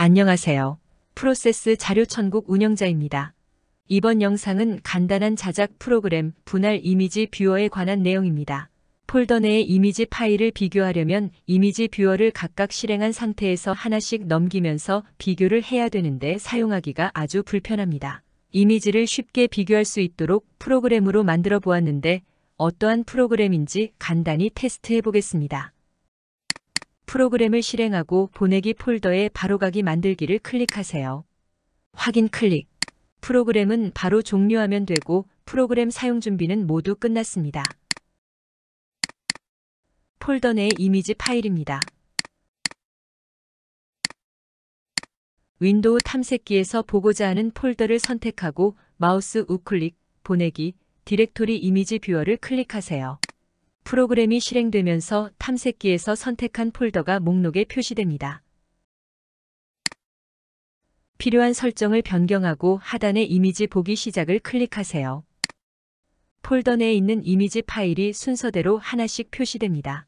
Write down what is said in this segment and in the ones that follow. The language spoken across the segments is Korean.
안녕하세요. 프로세스 자료천국 운영자입니다. 이번 영상은 간단한 자작 프로그램 분할 이미지 뷰어에 관한 내용입니다. 폴더 내의 이미지 파일을 비교하려면 이미지 뷰어를 각각 실행한 상태에서 하나씩 넘기면서 비교를 해야 되는데 사용하기가 아주 불편합니다. 이미지를 쉽게 비교할 수 있도록 프로그램으로 만들어 보았는데 어떠한 프로그램인지 간단히 테스트해 보겠습니다. 프로그램을 실행하고 보내기 폴더에 바로가기 만들기를 클릭하세요. 확인 클릭. 프로그램은 바로 종료하면 되고 프로그램 사용 준비는 모두 끝났습니다. 폴더 내 이미지 파일입니다. 윈도우 탐색기에서 보고자 하는 폴더를 선택하고 마우스 우클릭, 보내기, 디렉토리 이미지 뷰어를 클릭하세요. 프로그램이 실행되면서 탐색기에서 선택한 폴더가 목록에 표시됩니다. 필요한 설정을 변경하고 하단의 이미지 보기 시작을 클릭하세요. 폴더 내에 있는 이미지 파일이 순서대로 하나씩 표시됩니다.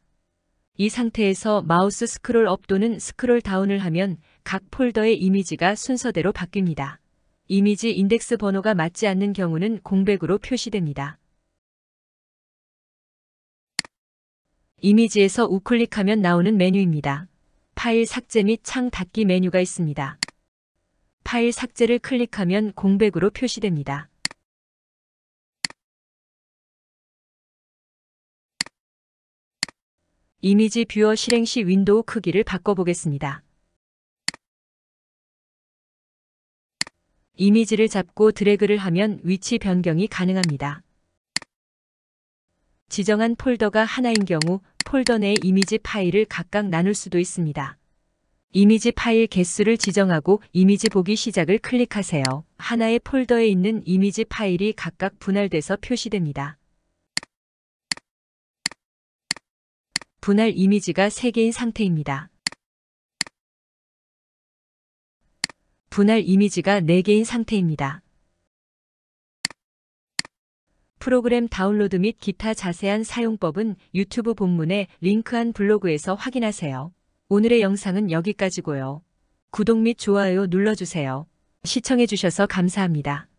이 상태에서 마우스 스크롤 업 또는 스크롤 다운을 하면 각 폴더의 이미지가 순서대로 바뀝니다. 이미지 인덱스 번호가 맞지 않는 경우는 공백으로 표시됩니다. 이미지에서 우클릭하면 나오는 메뉴입니다. 파일 삭제 및 창 닫기 메뉴가 있습니다. 파일 삭제를 클릭하면 공백으로 표시됩니다. 이미지 뷰어 실행 시 윈도우 크기를 바꿔보겠습니다. 이미지를 잡고 드래그를 하면 위치 변경이 가능합니다. 지정한 폴더가 하나인 경우 폴더 내 이미지 파일을 각각 나눌 수도 있습니다. 이미지 파일 개수를 지정하고 이미지 보기 시작을 클릭하세요. 하나의 폴더에 있는 이미지 파일이 각각 분할돼서 표시됩니다. 분할 이미지가 3개인 상태입니다. 분할 이미지가 4개인 상태입니다. 프로그램 다운로드 및 기타 자세한 사용법은 유튜브 본문의 링크한 블로그에서 확인하세요. 오늘의 영상은 여기까지고요. 구독 및 좋아요 눌러주세요. 시청해주셔서 감사합니다.